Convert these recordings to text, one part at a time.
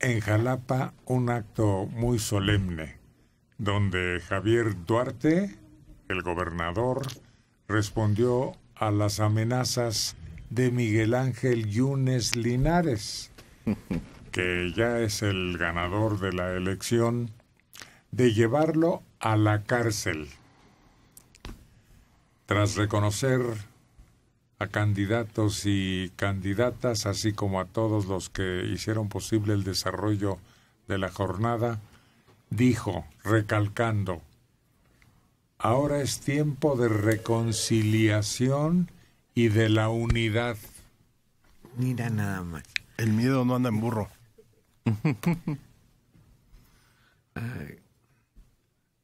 en Jalapa un acto muy solemne, donde Javier Duarte, el gobernador, respondió a las amenazas de Miguel Ángel Yunes Linares, que ya es el ganador de la elección, de llevarlo a la cárcel. Tras reconocer a candidatos y candidatas, así como a todos los que hicieron posible el desarrollo de la jornada, dijo, recalcando, ahora es tiempo de reconciliación y de la unidad. Mira nada más. El miedo no anda en burro.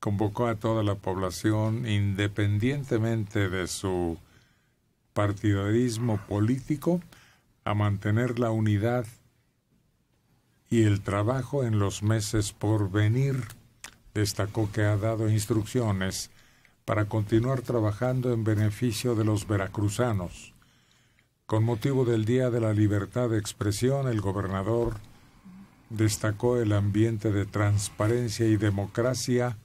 Convocó a toda la población, independientemente de su partidarismo político, a mantener la unidad y el trabajo en los meses por venir. Destacó que ha dado instrucciones para continuar trabajando en beneficio de los veracruzanos. Con motivo del Día de la Libertad de Expresión, el gobernador destacó el ambiente de transparencia y democracia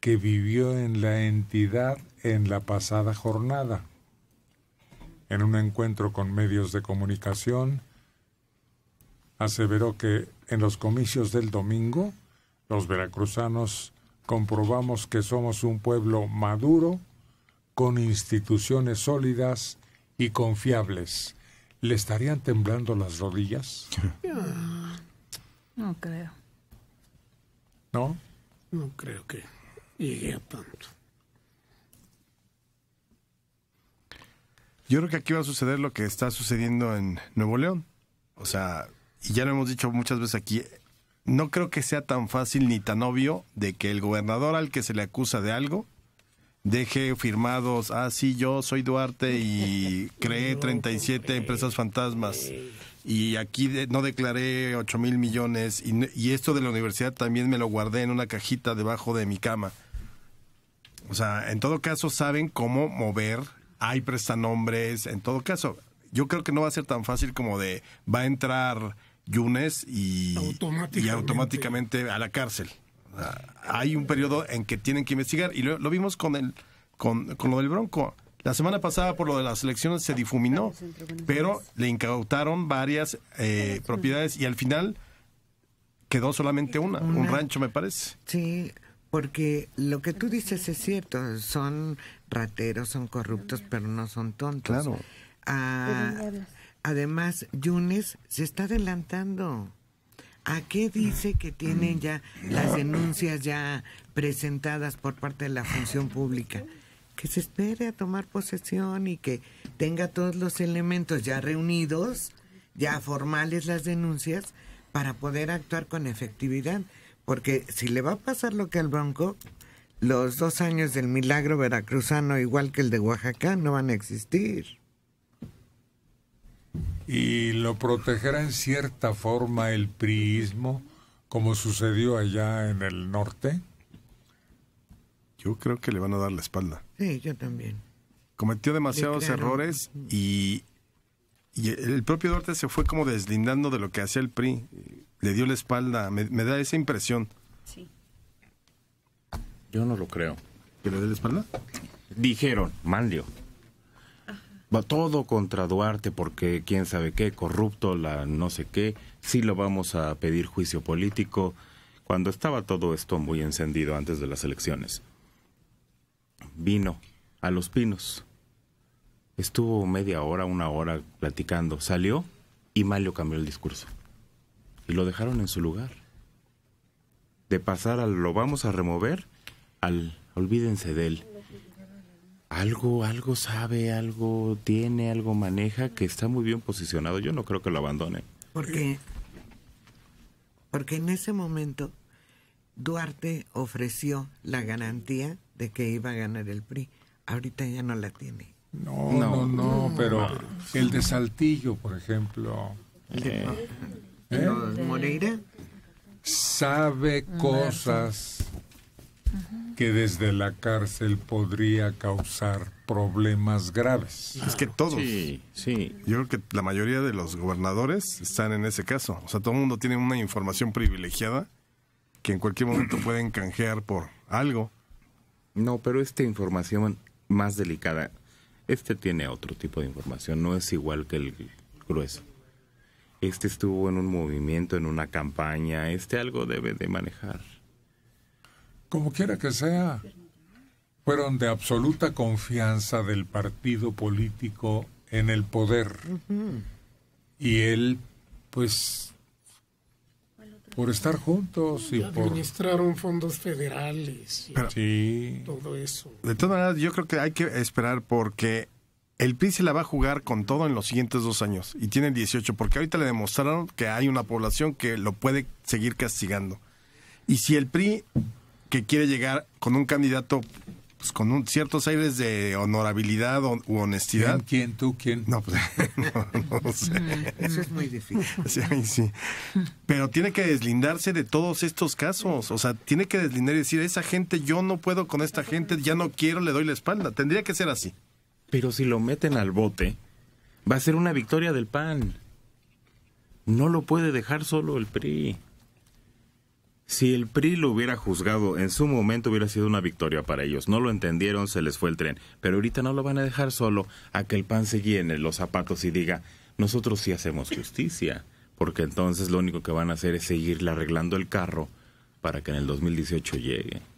que vivió en la entidad en la pasada jornada en un encuentro con medios de comunicación, aseveró que en los comicios del domingo, los veracruzanos comprobamos que somos un pueblo maduro, con instituciones sólidas y confiables. ¿Le estarían temblando las rodillas? No creo. ¿No? No creo que llegue a tanto. Yo creo que aquí va a suceder lo que está sucediendo en Nuevo León. O sea, y ya lo hemos dicho muchas veces aquí, no creo que sea tan fácil ni tan obvio de que el gobernador al que se le acusa de algo deje firmados, ah, sí, yo soy Duarte y creé 37 empresas fantasmas y aquí no declaré 8 mil millones y, y, esto de la universidad también me lo guardé en una cajita debajo de mi cama. O sea, en todo caso saben cómo mover hay prestanombres, en todo caso. Yo creo que no va a ser tan fácil como de va a entrar Yunes y automáticamente, automáticamente a la cárcel. hay un periodo en que tienen que investigar y lo, vimos con, el, con, con lo del Bronco. La semana pasada por lo de las elecciones se difuminó, pero le incautaron varias eh, propiedades y al final quedó solamente una, un rancho me parece. Sí, porque lo que tú dices es cierto, son rateros, son corruptos, pero no son tontos. Claro. Ah, además, Yunes se está adelantando. ¿A qué dice que tienen ya las denuncias ya presentadas por parte de la función pública? Que se espere a tomar posesión y que tenga todos los elementos ya reunidos, ya formales las denuncias, para poder actuar con efectividad. Porque si le va a pasar lo que al Bronco, los dos años del milagro veracruzano, igual que el de Oaxaca, no van a existir. ¿Y lo protegerá en cierta forma el priismo, como sucedió allá en el norte? Yo creo que le van a dar la espalda. Sí, yo también. Cometió demasiados errores y, el propio Duarte se fue como deslindando de lo que hacía el PRI. Le dio la espalda, me, me da esa impresión. Sí. Yo no lo creo. ¿Que le la espalda? Dijeron, Manlio. Va todo contra Duarte porque quién sabe qué, corrupto, la no sé qué, sí lo vamos a pedir juicio político, cuando estaba todo esto muy encendido antes de las elecciones. Vino a Los Pinos. Estuvo media hora, una hora platicando, salió y Malio cambió el discurso. Y lo dejaron en su lugar. De pasar a lo vamos a remover, olvídense de él. Algo, algo sabe, algo tiene, algo maneja que está muy bien posicionado. Yo no creo que lo abandone. Porque, porque en ese momento Duarte ofreció la garantía de que iba a ganar el PRI. Ahorita ya no la tiene. No, no, no, pero el de Saltillo, por ejemplo. ¿El ¿Eh? Moreira? Sabe cosas. Ajá que desde la cárcel podría causar problemas graves. Es que todos. Sí, sí. Yo creo que la mayoría de los gobernadores están en ese caso. O sea, todo el mundo tiene una información privilegiada que en cualquier momento pueden canjear por algo. No, pero esta información más delicada, este tiene otro tipo de información, no es igual que el grueso. Este estuvo en un movimiento, en una campaña, este algo debe de manejar como quiera que sea, fueron de absoluta confianza del partido político en el poder. Y él, pues, por estar juntos y, por... administraron fondos federales y todo eso. De todas maneras, yo creo que hay que esperar porque el PRI se la va a jugar con todo en los siguientes dos años y tiene 18, porque ahorita le demostraron que hay una población que lo puede seguir castigando. Y si el PRI quiere llegar con un candidato pues, con ciertos aires de honorabilidad o, u honestidad. ¿Quién, ¿Tú? ¿Quién? No, pues, sé. Eso es muy difícil. Sí, sí. Pero tiene que deslindarse de todos estos casos. O sea, tiene que deslindar y decir, esa gente, yo no puedo con esta gente, ya no quiero, le doy la espalda. Tendría que ser así. Pero si lo meten al bote, va a ser una victoria del PAN. No lo puede dejar solo el PRI. Si el PRI lo hubiera juzgado en su momento hubiera sido una victoria para ellos. No lo entendieron, se les fue el tren. Pero ahorita no lo van a dejar solo a que el pan se llene los zapatos y diga, nosotros sí hacemos justicia. Porque entonces lo único que van a hacer es seguirle arreglando el carro para que en el 2018 llegue.